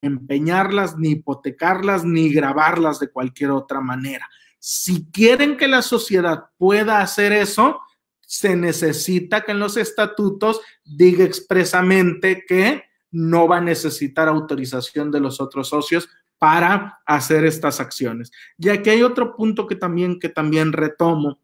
empeñarlas, ni hipotecarlas, ni grabarlas de cualquier otra manera. Si quieren que la sociedad pueda hacer eso, se necesita que en los estatutos diga expresamente que no va a necesitar autorización de los otros socios para hacer estas acciones. Y aquí hay otro punto que también, que también retomo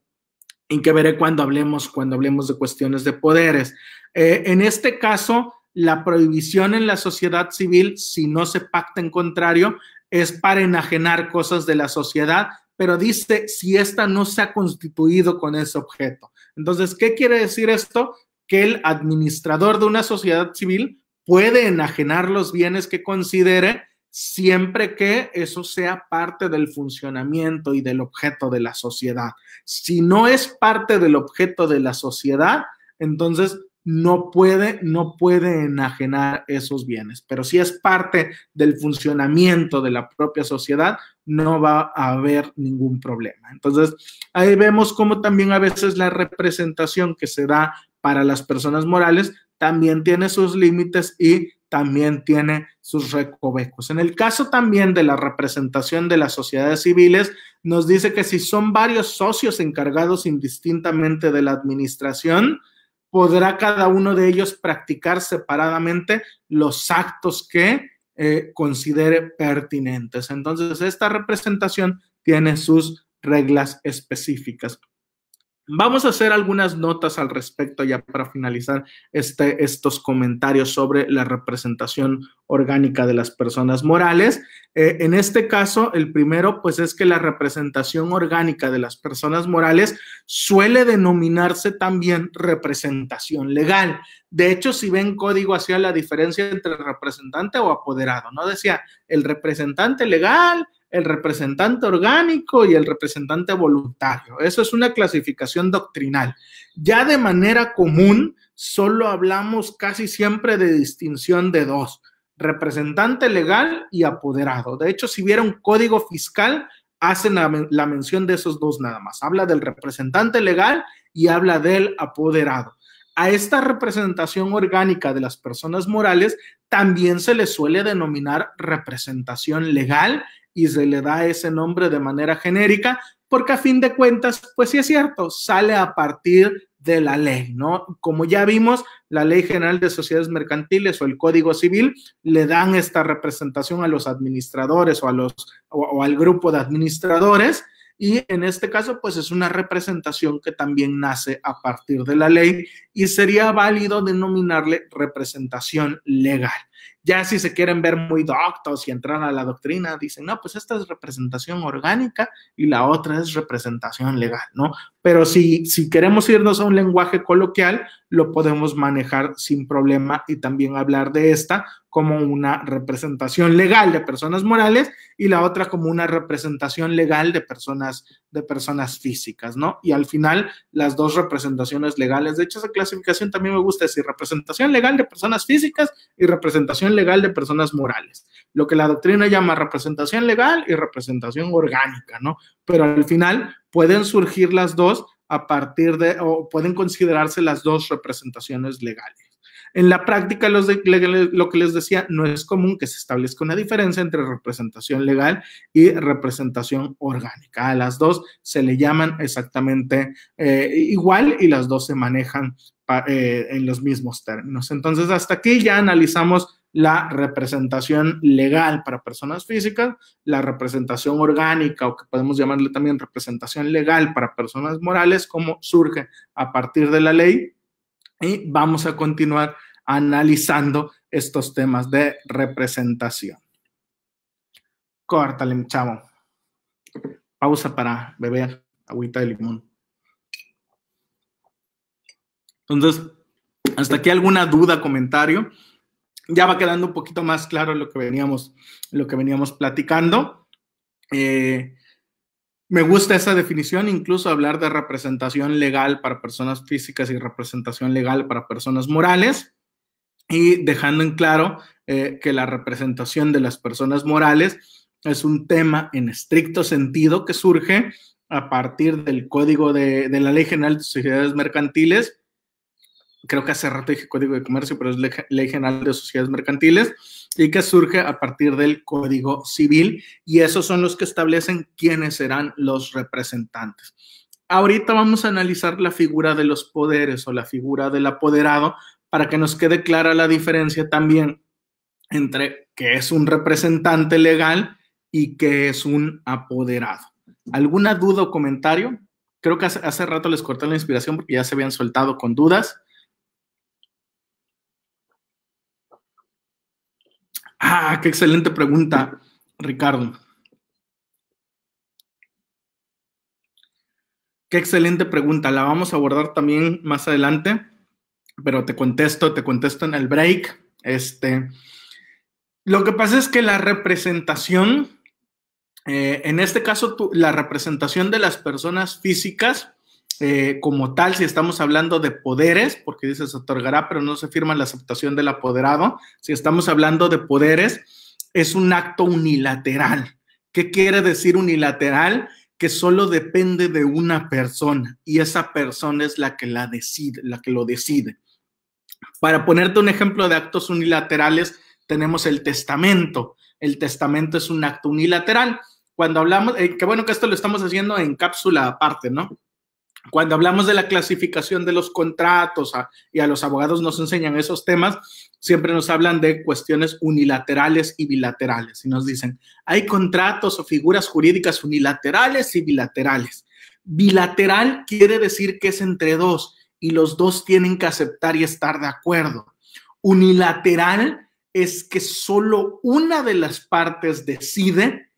y que veré cuando hablemos, cuando hablemos de cuestiones de poderes. Eh, en este caso, la prohibición en la sociedad civil, si no se pacta en contrario, es para enajenar cosas de la sociedad, pero dice si ésta no se ha constituido con ese objeto. Entonces, ¿qué quiere decir esto? Que el administrador de una sociedad civil puede enajenar los bienes que considere siempre que eso sea parte del funcionamiento y del objeto de la sociedad. Si no es parte del objeto de la sociedad, entonces no puede, no puede enajenar esos bienes, pero si es parte del funcionamiento de la propia sociedad, no va a haber ningún problema. Entonces, ahí vemos cómo también a veces la representación que se da para las personas morales también tiene sus límites y también tiene sus recovecos. En el caso también de la representación de las sociedades civiles, nos dice que si son varios socios encargados indistintamente de la administración, podrá cada uno de ellos practicar separadamente los actos que eh, considere pertinentes. Entonces, esta representación tiene sus reglas específicas. Vamos a hacer algunas notas al respecto ya para finalizar este, estos comentarios sobre la representación orgánica de las personas morales. Eh, en este caso, el primero, pues es que la representación orgánica de las personas morales suele denominarse también representación legal. De hecho, si ven código hacía la diferencia entre representante o apoderado, ¿no? Decía el representante legal el representante orgánico y el representante voluntario. Eso es una clasificación doctrinal. Ya de manera común, solo hablamos casi siempre de distinción de dos, representante legal y apoderado. De hecho, si viera un código fiscal, hacen la, la mención de esos dos nada más. Habla del representante legal y habla del apoderado a esta representación orgánica de las personas morales también se le suele denominar representación legal y se le da ese nombre de manera genérica, porque a fin de cuentas, pues sí es cierto, sale a partir de la ley, ¿no? Como ya vimos, la Ley General de Sociedades Mercantiles o el Código Civil le dan esta representación a los administradores o, los, o, al grupo de administradores, y en este caso, pues es una representación que también nace a partir de la ley y sería válido denominarle representación legal. Ya si se quieren ver muy doctos y entrar a la doctrina, dicen, no, pues esta es representación orgánica y la otra es representación legal, ¿no? Pero si, si queremos irnos a un lenguaje coloquial, lo podemos manejar sin problema y también hablar de esta como una representación legal de personas morales y la otra como una representación legal de personas de personas físicas, ¿no? Y al final, las dos representaciones legales. De hecho, esa clasificación también me gusta decir representación legal de personas físicas y representación legal de personas morales. Lo que la doctrina llama representación legal y representación orgánica, ¿no? Pero al final pueden surgir las dos a partir de, o pueden considerarse las dos representaciones legales. En la práctica, lo que les decía, no es común que se establezca una diferencia entre representación legal y representación orgánica. A las dos se le llaman exactamente eh, igual y las dos se manejan eh, en los mismos términos. Entonces, hasta aquí ya analizamos la representación legal para personas físicas, la representación orgánica o que podemos llamarle también representación legal para personas morales, cómo surge a partir de la ley y vamos a continuar analizando estos temas de representación. Córtale, chavo. Pausa para beber agüita de limón. Entonces, hasta aquí alguna duda, comentario. Ya va quedando un poquito más claro lo que veníamos, lo que veníamos platicando. Eh, me gusta esa definición, incluso hablar de representación legal para personas físicas y representación legal para personas morales, y dejando en claro eh, que la representación de las personas morales es un tema en estricto sentido que surge a partir del Código de, de la Ley General de Sociedades Mercantiles creo que hace rato dije Código de Comercio, pero es Ley General de Sociedades Mercantiles, y que surge a partir del Código Civil, y esos son los que establecen quiénes serán los representantes. Ahorita vamos a analizar la figura de los poderes o la figura del apoderado para que nos quede clara la diferencia también entre qué es un representante legal y qué es un apoderado. ¿Alguna duda o comentario? Creo que hace, hace rato les corté la inspiración porque ya se habían soltado con dudas. Ah, qué excelente pregunta, Ricardo. Qué excelente pregunta. La vamos a abordar también más adelante, pero te contesto, te contesto en el break. Este, lo que pasa es que la representación, eh, en este caso, la representación de las personas físicas eh, como tal, si estamos hablando de poderes, porque dice se otorgará, pero no se firma la aceptación del apoderado, si estamos hablando de poderes, es un acto unilateral. ¿Qué quiere decir unilateral? Que solo depende de una persona y esa persona es la que la decide, la que lo decide. Para ponerte un ejemplo de actos unilaterales, tenemos el testamento. El testamento es un acto unilateral. Cuando hablamos, eh, qué bueno que esto lo estamos haciendo en cápsula aparte, ¿no? Cuando hablamos de la clasificación de los contratos y a los abogados nos enseñan esos temas, siempre nos hablan de cuestiones unilaterales y bilaterales y nos dicen, hay contratos o figuras jurídicas unilaterales y bilaterales. Bilateral quiere decir que es entre dos y los dos tienen que aceptar y estar de acuerdo. Unilateral es que solo una de las partes decide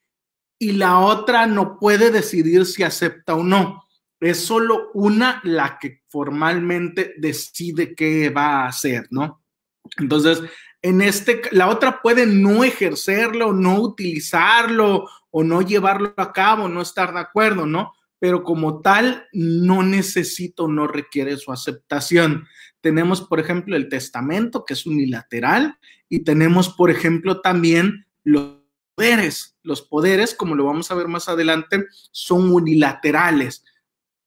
y la otra no puede decidir si acepta o no es solo una la que formalmente decide qué va a hacer, ¿no? Entonces, en este, la otra puede no ejercerlo, no utilizarlo o no llevarlo a cabo, no estar de acuerdo, ¿no? Pero como tal, no necesito, no requiere su aceptación. Tenemos, por ejemplo, el testamento, que es unilateral, y tenemos, por ejemplo, también los poderes. Los poderes, como lo vamos a ver más adelante, son unilaterales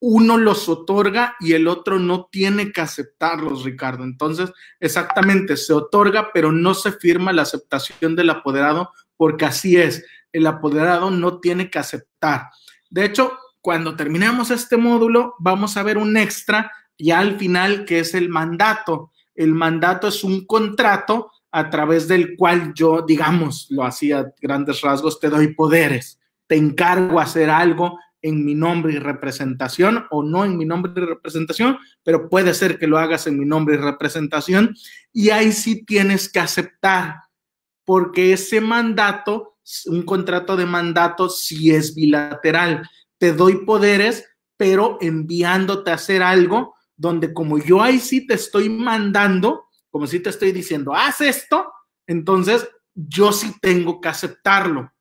uno los otorga y el otro no tiene que aceptarlos, Ricardo. Entonces, exactamente, se otorga, pero no se firma la aceptación del apoderado, porque así es, el apoderado no tiene que aceptar. De hecho, cuando terminemos este módulo, vamos a ver un extra ya al final, que es el mandato. El mandato es un contrato a través del cual yo, digamos, lo hacía grandes rasgos, te doy poderes, te encargo hacer algo en mi nombre y representación o no en mi nombre y representación, pero puede ser que lo hagas en mi nombre y representación. Y ahí sí tienes que aceptar, porque ese mandato, un contrato de mandato, si es bilateral. Te doy poderes, pero enviándote a hacer algo donde como yo ahí sí te estoy mandando, como si te estoy diciendo, haz esto, entonces yo sí tengo que aceptarlo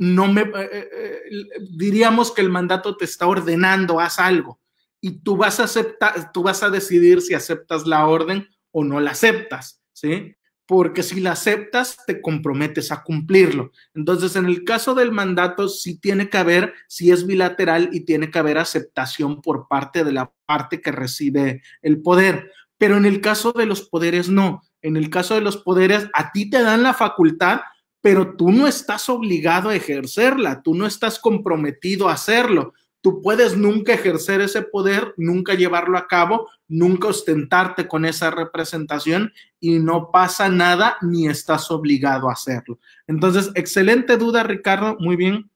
no me, eh, eh, eh, diríamos que el mandato te está ordenando, haz algo, y tú vas a aceptar, tú vas a decidir si aceptas la orden o no la aceptas, ¿sí? Porque si la aceptas, te comprometes a cumplirlo. Entonces, en el caso del mandato, sí tiene que haber, sí es bilateral y tiene que haber aceptación por parte de la parte que recibe el poder. Pero en el caso de los poderes, no. En el caso de los poderes, a ti te dan la facultad pero tú no estás obligado a ejercerla, tú no estás comprometido a hacerlo. Tú puedes nunca ejercer ese poder, nunca llevarlo a cabo, nunca ostentarte con esa representación y no pasa nada ni estás obligado a hacerlo. Entonces, excelente duda, Ricardo, muy bien.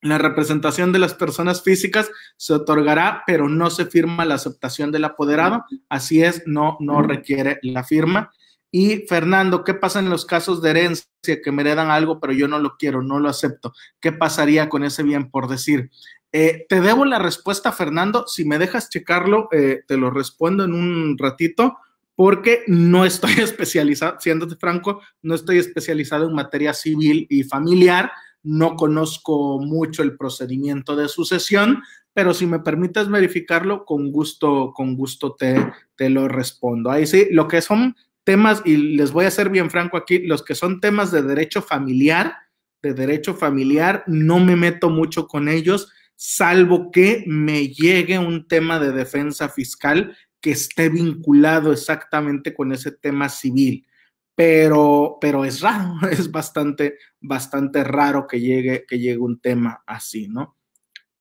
La representación de las personas físicas se otorgará, pero no se firma la aceptación del apoderado. Así es, no, no requiere la firma. Y Fernando, ¿qué pasa en los casos de herencia que me heredan algo, pero yo no lo quiero, no lo acepto? ¿Qué pasaría con ese bien por decir? Eh, te debo la respuesta, Fernando. Si me dejas checarlo, eh, te lo respondo en un ratito, porque no estoy especializado, siéndote franco, no estoy especializado en materia civil y familiar. No conozco mucho el procedimiento de sucesión, pero si me permites verificarlo, con gusto, con gusto te, te lo respondo. Ahí sí, lo que son temas, y les voy a ser bien franco aquí, los que son temas de derecho familiar, de derecho familiar, no me meto mucho con ellos, salvo que me llegue un tema de defensa fiscal que esté vinculado exactamente con ese tema civil. Pero, pero es raro, es bastante, bastante raro que llegue, que llegue un tema así, ¿no?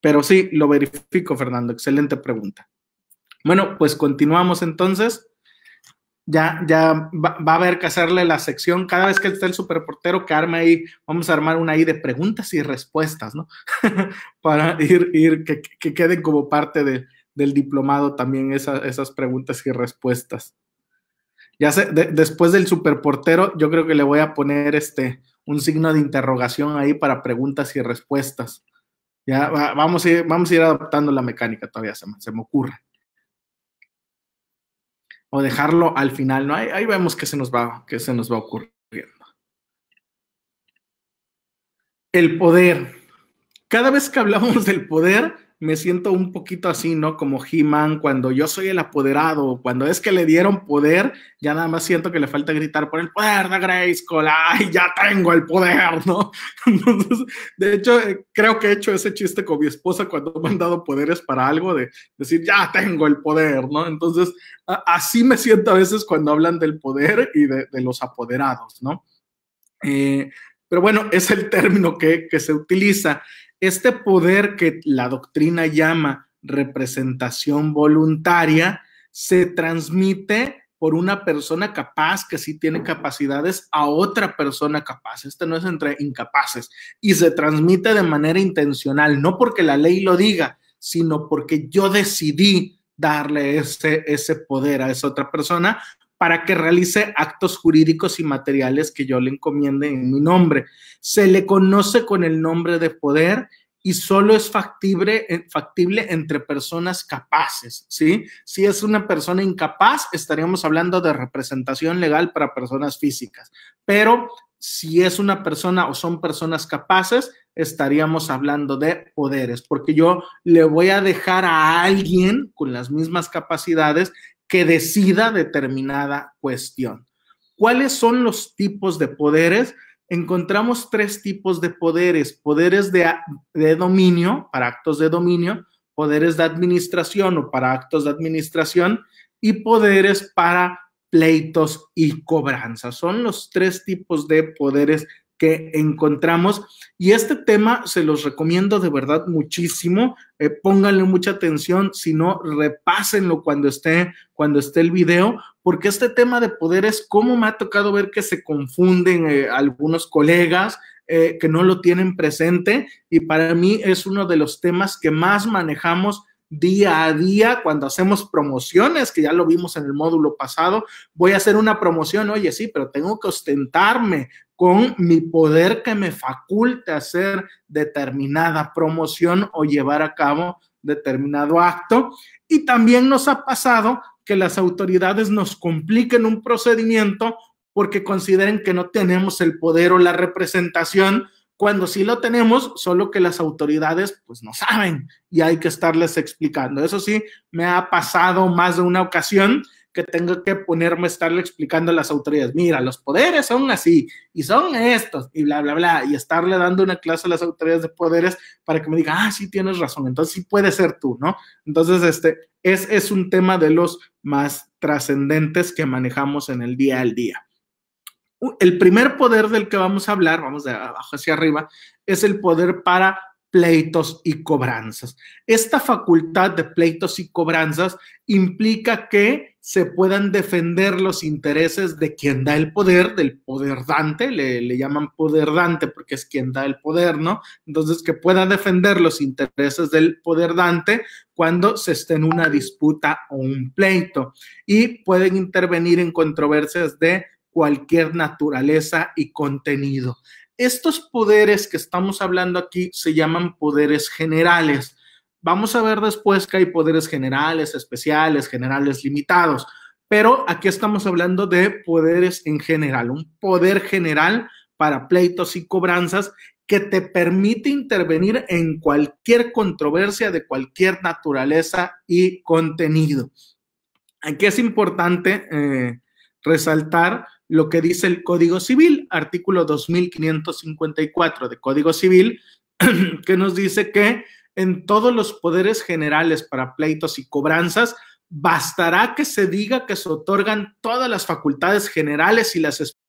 Pero sí, lo verifico, Fernando. Excelente pregunta. Bueno, pues continuamos entonces ya, ya va, a haber que hacerle la sección cada vez que esté el superportero que arme ahí, vamos a armar una ahí de preguntas y respuestas, ¿no? Para ir, ir que, queden como parte del diplomado también esas preguntas y respuestas. Ya sé, después del superportero, yo creo que le voy a poner este un signo de interrogación ahí para preguntas y respuestas. Ya vamos, a ir, vamos a ir adaptando la mecánica todavía, se se me ocurre o dejarlo al final, ¿no? Ahí, vemos qué se nos va, qué se nos va ocurriendo. El poder. Cada vez que hablamos del poder, me siento un poquito así, ¿no? Como He-Man, cuando yo soy el apoderado, cuando es que le dieron poder, ya nada más siento que le falta gritar por el poder de Grayskull, ¡ay, ya tengo el poder, ¿no? de hecho, eh, creo que he hecho ese chiste con mi esposa cuando me han dado poderes para algo, de decir, ya tengo el poder, ¿no? Entonces, así me siento a veces cuando hablan del poder y de, los apoderados, ¿no? Eh, pero bueno, es el término que, que se utiliza. Este poder que la doctrina llama representación voluntaria se transmite por una persona capaz que sí tiene capacidades a otra persona capaz. Este no es entre incapaces y se transmite de manera intencional, no porque la ley lo diga, sino porque yo decidí darle ese, ese poder a esa otra persona para que realice actos jurídicos y materiales que yo le encomiende en mi nombre. Se le conoce con el nombre de poder y solo es eh, factible, entre personas capaces, ¿sí? Si es una persona incapaz, estaríamos hablando de representación legal para personas físicas, pero si es una persona o son personas capaces, estaríamos hablando de poderes, porque yo le voy a dejar a alguien con las mismas capacidades que decida determinada cuestión. ¿Cuáles son los tipos de poderes? Encontramos tres tipos de poderes, poderes de, de dominio, para actos de dominio, poderes de administración o para actos de administración y poderes para pleitos y cobranzas. Son los tres tipos de poderes que encontramos. Y este tema se los recomiendo de verdad muchísimo. Eh, pónganle mucha atención, si no, repásenlo cuando esté, cuando esté el video, porque este tema de poderes, como me ha tocado ver que se confunden eh, algunos colegas, eh, que no lo tienen presente y para mí es uno de los temas que más manejamos día a día cuando hacemos promociones, que ya lo vimos en el módulo pasado, voy a hacer una promoción, oye, sí, pero tengo que ostentarme, con mi poder que me faculte hacer determinada promoción o llevar a cabo determinado acto. Y también nos ha pasado que las autoridades nos compliquen un procedimiento porque consideren que no tenemos el poder o la representación cuando sí lo tenemos, solo que las autoridades pues no saben y hay que estarles explicando. Eso sí, me ha pasado más de una ocasión que tengo que ponerme a estarle explicando a las autoridades, mira, los poderes son así y son estos y bla, bla, bla, y estarle dando una clase a las autoridades de poderes para que me diga, ah, sí tienes razón, entonces sí puede ser tú, ¿no? Entonces, este es, es un tema de los más trascendentes que manejamos en el día al día. El primer poder del que vamos a hablar, vamos de abajo hacia arriba, es el poder para pleitos y cobranzas. Esta facultad de pleitos y cobranzas implica que se puedan defender los intereses de quien da el poder, del poder dante, le, llaman poder dante porque es quien da el poder, ¿no? Entonces, que pueda defender los intereses del poder dante cuando se esté en una disputa o un pleito y pueden intervenir en controversias de cualquier naturaleza y contenido. Estos poderes que estamos hablando aquí se llaman poderes generales. Vamos a ver después que hay poderes generales, especiales, generales limitados, pero aquí estamos hablando de poderes en general, un poder general para pleitos y cobranzas que te permite intervenir en cualquier controversia de cualquier naturaleza y contenido. Aquí es importante eh, resaltar lo que dice el Código Civil, artículo 2554 de Código Civil, que nos dice que en todos los poderes generales para pleitos y cobranzas, bastará que se diga que se otorgan todas las facultades generales y las